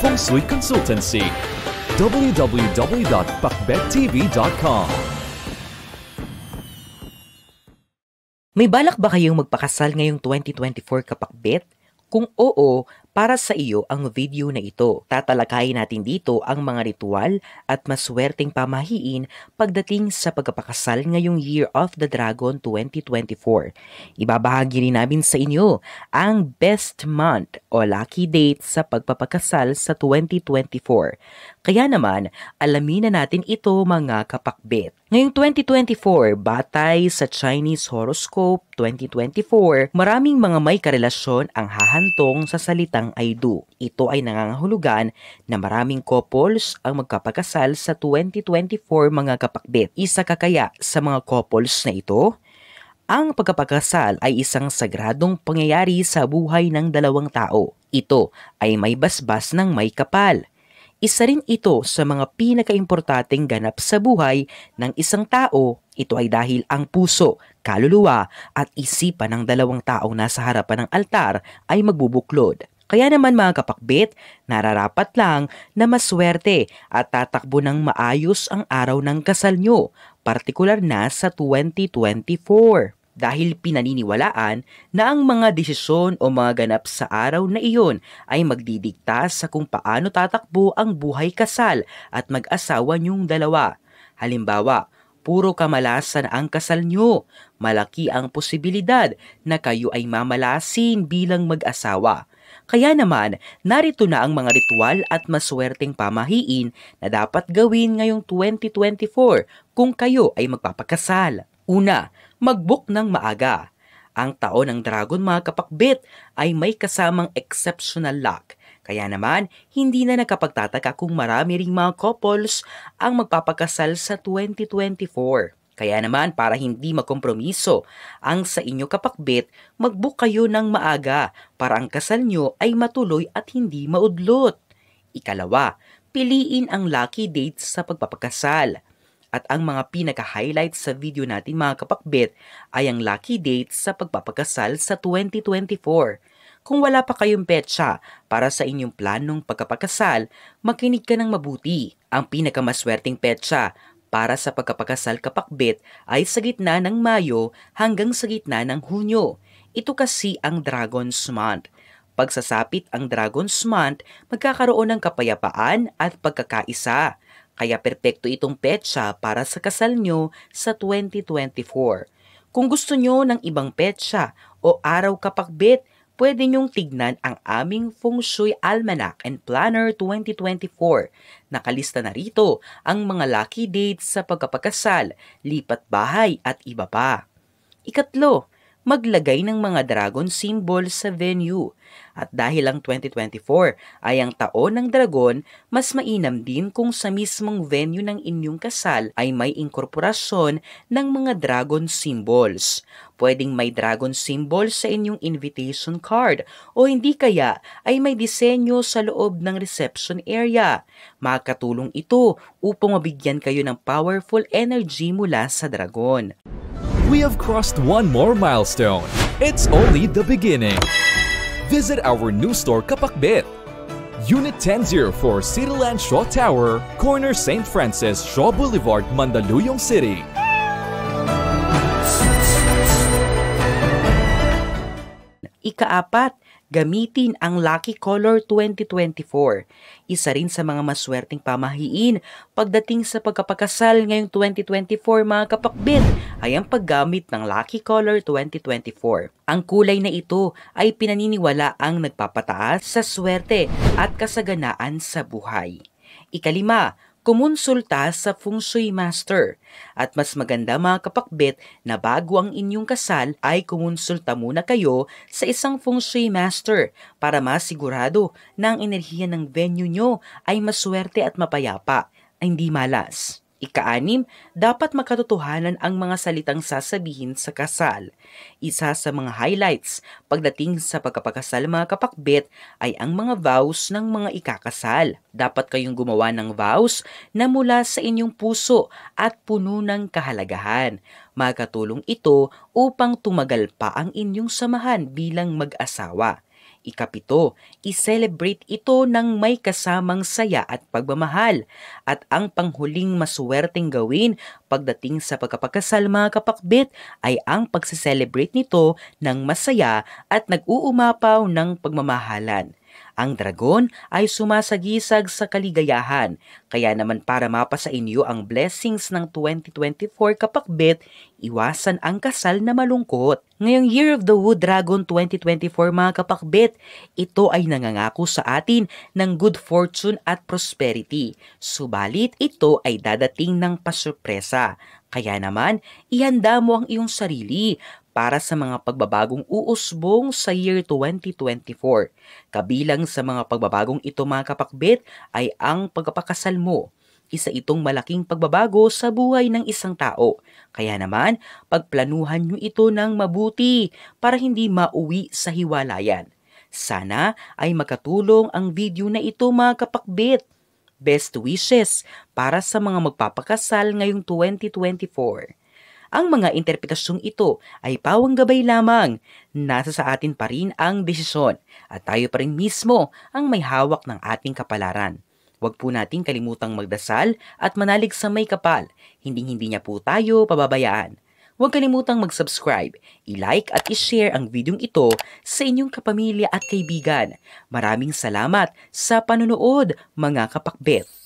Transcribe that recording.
Feng Shui Consultancy. www.pakbettv.com May balak ba kayong magpakasal ngayong 2024 kapakbet? Kung oo, para sa iyo ang video na ito. Tatalakayin natin dito ang mga ritual at maswerteng pamahiin pagdating sa pagkapakasal ngayong Year of the Dragon 2024. Ibabahagi rin namin sa inyo ang best month o lucky date sa pagpapakasal sa 2024. Kaya naman, alamin na natin ito mga kapakbit. Ngayong 2024, batay sa Chinese Horoscope 2024, maraming mga may karelasyon ang hahantong sa salita salitang I do. Ito ay nangangahulugan na maraming couples ang magkapakasal sa 2024 mga kapakbit. Isa ka kaya sa mga couples na ito? Ang pagkapakasal ay isang sagradong pangyayari sa buhay ng dalawang tao. Ito ay may basbas ng may kapal. Isa rin ito sa mga pinakaimportanteng ganap sa buhay ng isang tao. Ito ay dahil ang puso, kaluluwa at isipan ng dalawang tao na sa harapan ng altar ay magbubuklod. Kaya naman mga kapakbit, nararapat lang na maswerte at tatakbo ng maayos ang araw ng kasal nyo, partikular na sa 2024 dahil pinaniniwalaan na ang mga desisyon o mga ganap sa araw na iyon ay magdidikta sa kung paano tatakbo ang buhay kasal at mag-asawa nyong dalawa. Halimbawa, puro kamalasan ang kasal nyo. Malaki ang posibilidad na kayo ay mamalasin bilang mag-asawa. Kaya naman, narito na ang mga ritual at maswerteng pamahiin na dapat gawin ngayong 2024 kung kayo ay magpapakasal. Una, magbook ng maaga. Ang taon ng dragon mga kapakbit ay may kasamang exceptional luck kaya naman, hindi na nakapagtataka kung marami ring mga couples ang magpapakasal sa 2024. Kaya naman para hindi magkompromiso ang sa inyo kapakbit, magbook kayo ng maaga para ang kasal nyo ay matuloy at hindi maudlot. Ikalawa, piliin ang lucky dates sa pagpapakasal. At ang mga pinaka-highlight sa video natin mga kapakbit ay ang lucky dates sa pagpapakasal sa 2024. Kung wala pa kayong petsa para sa inyong planong pagkapakasal, makinig ka ng mabuti. Ang pinakamaswerteng petsa para sa pagkapakasal kapakbit ay sa gitna ng Mayo hanggang sa gitna ng Hunyo. Ito kasi ang Dragon's Month. Pagsasapit ang Dragon's Month, magkakaroon ng kapayapaan at pagkakaisa. Kaya perpekto itong petsa para sa kasal nyo sa 2024. Kung gusto nyo ng ibang petsa o araw kapakbit, pwede niyong tignan ang aming Feng Shui Almanac and Planner 2024. Nakalista na rito ang mga lucky dates sa pagkapagkasal, lipat bahay at iba pa. Ikatlo, maglagay ng mga dragon symbol sa venue. At dahil ang 2024 ay ang taon ng dragon, mas mainam din kung sa mismong venue ng inyong kasal ay may inkorporasyon ng mga dragon symbols. Pwedeng may dragon symbol sa inyong invitation card o hindi kaya ay may disenyo sa loob ng reception area. Makatulong ito upang mabigyan kayo ng powerful energy mula sa dragon. we have crossed one more milestone. It's only the beginning. Visit our new store Kapakbit. Unit 1004 Cityland Shaw Tower, corner St. Francis, Shaw Boulevard, Mandaluyong City. Ikaapat, gamitin ang Lucky Color 2024. Isa rin sa mga maswerteng pamahiin pagdating sa pagkapakasal ngayong 2024 mga kapakbit ay ang paggamit ng Lucky Color 2024. Ang kulay na ito ay pinaniniwala ang nagpapataas sa swerte at kasaganaan sa buhay. Ikalima, kumonsulta sa feng shui master. At mas maganda mga kapakbet na bago ang inyong kasal ay kumonsulta muna kayo sa isang feng shui master para masigurado na ang enerhiya ng venue nyo ay maswerte at mapayapa, ay hindi malas. Ikaanim, dapat magkatotohanan ang mga salitang sasabihin sa kasal. Isa sa mga highlights pagdating sa pagkapakasal mga kapakbet ay ang mga vows ng mga ikakasal. Dapat kayong gumawa ng vows na mula sa inyong puso at puno ng kahalagahan. Magkatulong ito upang tumagal pa ang inyong samahan bilang mag-asawa. Ikapito, i-celebrate ito ng may kasamang saya at pagmamahal. At ang panghuling masuwerteng gawin pagdating sa pagkapagkasal mga kapakbit ay ang pagsiselebrate nito ng masaya at nag-uumapaw ng pagmamahalan. Ang dragon ay sumasagisag sa kaligayahan, kaya naman para mapasa inyo ang blessings ng 2024 kapakbit, iwasan ang kasal na malungkot. Ngayong Year of the Wood Dragon 2024 mga kapakbit, ito ay nangangako sa atin ng good fortune at prosperity. Subalit ito ay dadating ng pasurpresa. Kaya naman, ihanda mo ang iyong sarili para sa mga pagbabagong uusbong sa year 2024. Kabilang sa mga pagbabagong ito mga kapakbit ay ang pagpapakasal mo. Isa itong malaking pagbabago sa buhay ng isang tao. Kaya naman, pagplanuhan nyo ito ng mabuti para hindi mauwi sa hiwalayan. Sana ay makatulong ang video na ito mga kapakbit best wishes para sa mga magpapakasal ngayong 2024. Ang mga interpretasyong ito ay pawang gabay lamang. Nasa sa atin pa rin ang desisyon at tayo pa rin mismo ang may hawak ng ating kapalaran. Huwag po nating kalimutang magdasal at manalig sa may kapal. Hinding-hindi niya po tayo pababayaan. Huwag kalimutang mag-subscribe, i-like at i-share ang videong ito sa inyong kapamilya at kaibigan. Maraming salamat sa panonood mga kapakbet.